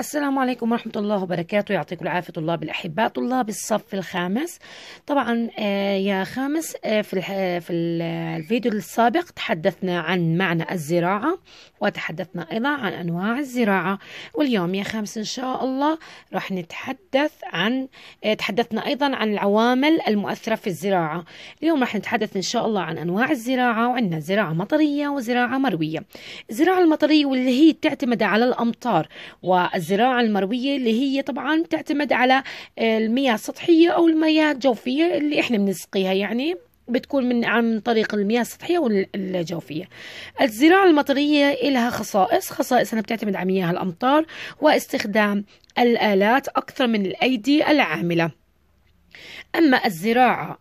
السلام عليكم ورحمة الله وبركاته يعطيكم العافية طلاب الأحباء طلاب الصف الخامس طبعا آه، يا خامس آه، في آه، في الفيديو السابق تحدثنا عن معنى الزراعة وتحدثنا أيضا عن أنواع الزراعة واليوم يا خامس إن شاء الله راح نتحدث عن تحدثنا أيضا عن العوامل المؤثرة في الزراعة اليوم راح نتحدث إن شاء الله عن أنواع الزراعة وعندنا زراعة مطرية وزراعة مروية الزراعة المطرية واللي هي تعتمد على الأمطار والزراعة الزراعة المروية اللي هي طبعا بتعتمد على المياه السطحية أو المياه الجوفية اللي إحنا بنسقيها يعني بتكون من عن طريق المياه السطحية والجوفية الزراعة المطرية لها خصائص خصائصها بتعتمد على مياه الأمطار واستخدام الآلات أكثر من الأيدي العاملة أما الزراعة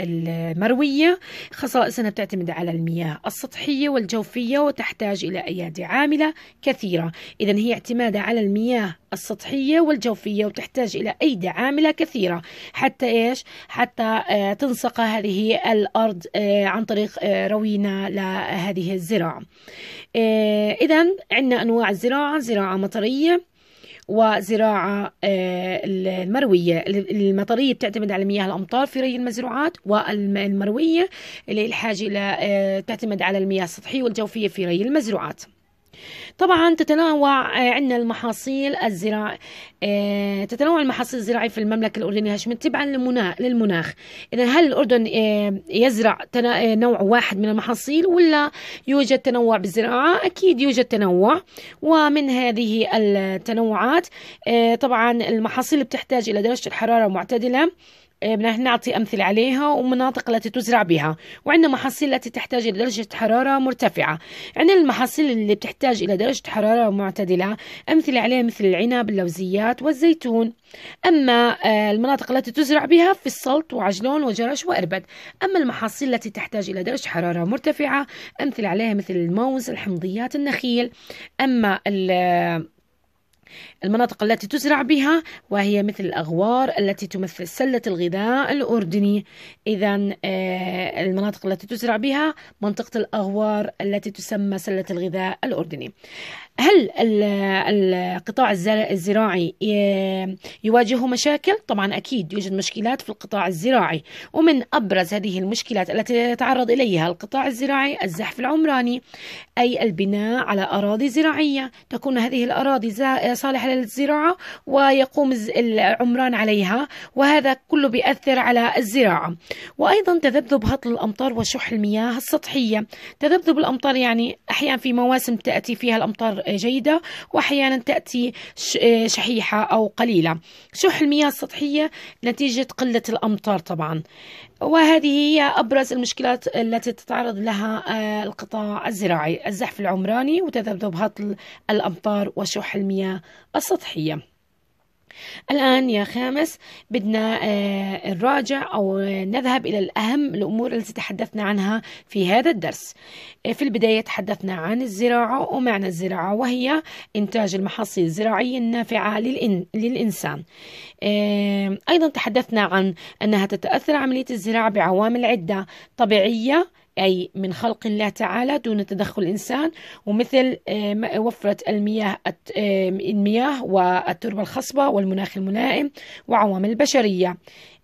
المروية خصائصها بتعتمد على المياه السطحية والجوفية وتحتاج إلى أيادي عاملة كثيرة إذا هي اعتمادها على المياه السطحية والجوفية وتحتاج إلى أيدي عاملة كثيرة حتى إيش حتى آه، تنسق هذه الأرض آه، عن طريق آه، روينا لهذه الزراعة إذا عندنا أنواع الزراعة زراعة مطرية وزراعة آه، المروية المطرية بتعتمد على مياه الأمطار في ري المزروعات والمروية اللي الحاجة آه، تعتمد على المياه السطحية والجوفية في ري المزروعات طبعا تتنوع آه، عندنا المحاصيل الزراع آه، تتنوع المحاصيل الزراعية في المملكة الأردنية هاشمية تبعا للمناخ إذا هل الأردن آه، يزرع نوع واحد من المحاصيل ولا يوجد تنوع بالزراعة أكيد يوجد تنوع ومن هذه التنوعات طبعا المحاصيل بتحتاج إلى درجة الحرارة معتدلة إيه، بدنا نعطي أمثلة عليها ومناطق التي تزرع بها وعندنا محاصيل التي تحتاج إلى درجة حرارة مرتفعة عندنا المحاصيل اللي بتحتاج إلى درجة حرارة معتدلة أمثلة عليها مثل العنب اللوزيات والزيتون أما آه، المناطق التي تزرع بها في السلط وعجلون وجرش وأربد أما المحاصيل التي تحتاج إلى درجة حرارة مرتفعة أمثلة عليها مثل الموز الحمضيات النخيل أما آه، المناطق التي تزرع بها وهي مثل الأغوار التي تمثل سلة الغذاء الأردني إذا آه، المناطق التي تزرع بها منطقة الأغوار التي تسمى سلة الغذاء الأردني هل القطاع الزراعي آه، يواجه مشاكل؟ طبعا أكيد يوجد مشكلات في القطاع الزراعي ومن أبرز هذه المشكلات التي يتعرض إليها القطاع الزراعي الزحف العمراني أي البناء على أراضي زراعية تكون هذه الأراضي صالحة للزراعة ويقوم العمران عليها وهذا كله بيأثر على الزراعة وأيضا تذبذب هطل الأمطار وشح المياه السطحية تذبذب الأمطار يعني أحيانا في مواسم تأتي فيها الأمطار جيدة وأحيانا تأتي شحيحة أو قليلة شح المياه السطحية نتيجة قلة الأمطار طبعا وهذه هي أبرز المشكلات التي تتعرض لها آه، القطاع الزراعي الزحف العمراني وتذبذب هطل الأمطار وشح المياه السطحية الآن يا خامس بدنا نراجع آه، أو نذهب إلى الأهم الأمور التي تحدثنا عنها في هذا الدرس آه، في البداية تحدثنا عن الزراعة ومعنى الزراعة وهي إنتاج المحاصيل الزراعية النافعة للإنسان آه، أيضا تحدثنا عن أنها تتأثر عملية الزراعة بعوامل عدة طبيعية أي من خلق الله تعالى دون تدخل إنسان ومثل آه، وفرة المياه آه، المياه والتربة الخصبة والمناخ الملائم وعوامل البشرية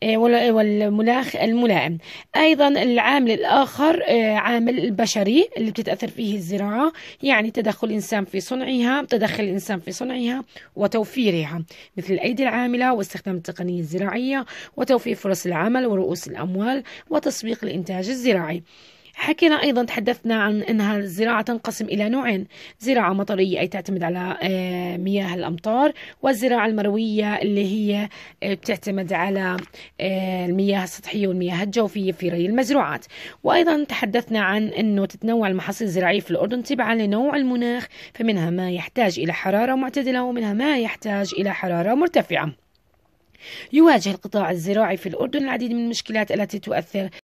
إيه، والمناخ الملائم أيضا العامل الآخر إيه، عامل البشري اللي بتتأثر فيه الزراعة يعني تدخل الإنسان في صنعها تدخل الإنسان في صنعها وتوفيرها مثل الأيدي العاملة واستخدام التقنية الزراعية وتوفير فرص العمل ورؤوس الأموال وتسويق الإنتاج الزراعي حكينا أيضا تحدثنا عن أنها الزراعة تنقسم إلى نوعين زراعة مطرية أي تعتمد على آه، مياه الأمطار والزراعة المروية اللي هي آه، بتعتمد على آه، المياه السطحية والمياه الجوفية في ري المزروعات وأيضا تحدثنا عن أنه تتنوع المحاصيل الزراعية في الأردن تبعا لنوع المناخ فمنها ما يحتاج إلى حرارة معتدلة ومنها ما يحتاج إلى حرارة مرتفعة يواجه القطاع الزراعي في الأردن العديد من المشكلات التي تؤثر